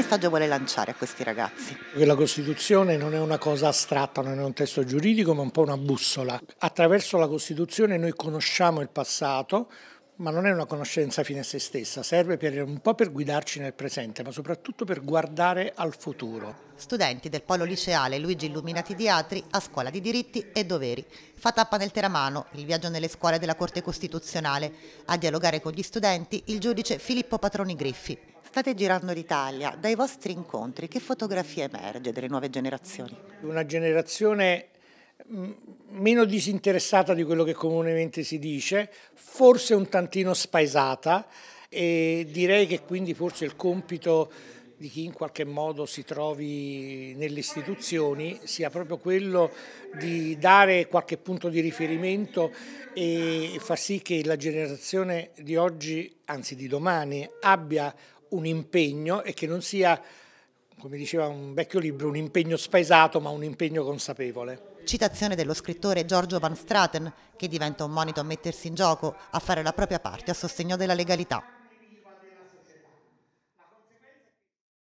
messaggio vuole lanciare a questi ragazzi? Che La Costituzione non è una cosa astratta, non è un testo giuridico, ma un po' una bussola. Attraverso la Costituzione noi conosciamo il passato, ma non è una conoscenza fine a se stessa, serve per, un po' per guidarci nel presente, ma soprattutto per guardare al futuro. Studenti del polo liceale Luigi Illuminati di Atri a scuola di diritti e doveri. Fa tappa nel Teramano, il viaggio nelle scuole della Corte Costituzionale. A dialogare con gli studenti il giudice Filippo Patroni Griffi. State girando l'Italia, dai vostri incontri che fotografia emerge delle nuove generazioni? Una generazione mm, meno disinteressata di quello che comunemente si dice, forse un tantino spaesata e direi che quindi forse il compito di chi in qualche modo si trovi nelle istituzioni sia proprio quello di dare qualche punto di riferimento e far sì che la generazione di oggi, anzi di domani, abbia un impegno e che non sia, come diceva un vecchio libro, un impegno spesato ma un impegno consapevole. Citazione dello scrittore Giorgio Van Straten, che diventa un monito a mettersi in gioco, a fare la propria parte a sostegno della legalità.